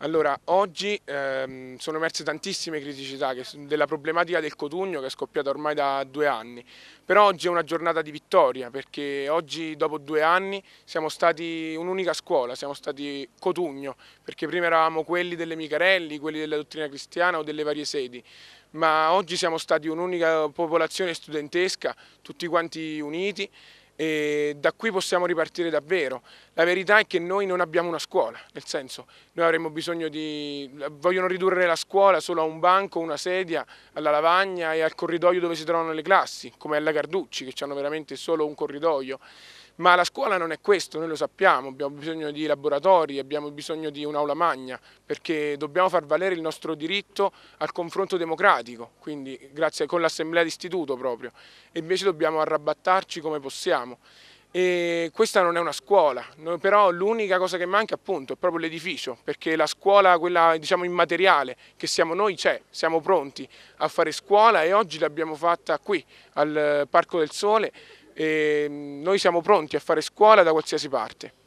Allora, oggi ehm, sono emerse tantissime criticità che, della problematica del cotugno che è scoppiata ormai da due anni, però oggi è una giornata di vittoria perché oggi dopo due anni siamo stati un'unica scuola, siamo stati cotugno, perché prima eravamo quelli delle Micarelli, quelli della dottrina cristiana o delle varie sedi, ma oggi siamo stati un'unica popolazione studentesca, tutti quanti uniti e da qui possiamo ripartire davvero. La verità è che noi non abbiamo una scuola, nel senso noi avremmo bisogno di... vogliono ridurre la scuola solo a un banco, una sedia, alla lavagna e al corridoio dove si trovano le classi, come alla Carducci che hanno veramente solo un corridoio ma la scuola non è questo, noi lo sappiamo, abbiamo bisogno di laboratori, abbiamo bisogno di un'aula magna, perché dobbiamo far valere il nostro diritto al confronto democratico, quindi grazie con l'assemblea d'istituto proprio, e invece dobbiamo arrabattarci come possiamo. E questa non è una scuola, però l'unica cosa che manca appunto è proprio l'edificio, perché la scuola, quella diciamo immateriale che siamo noi c'è, siamo pronti a fare scuola e oggi l'abbiamo fatta qui al Parco del Sole e mm, noi siamo pronti a fare scuola da qualsiasi parte.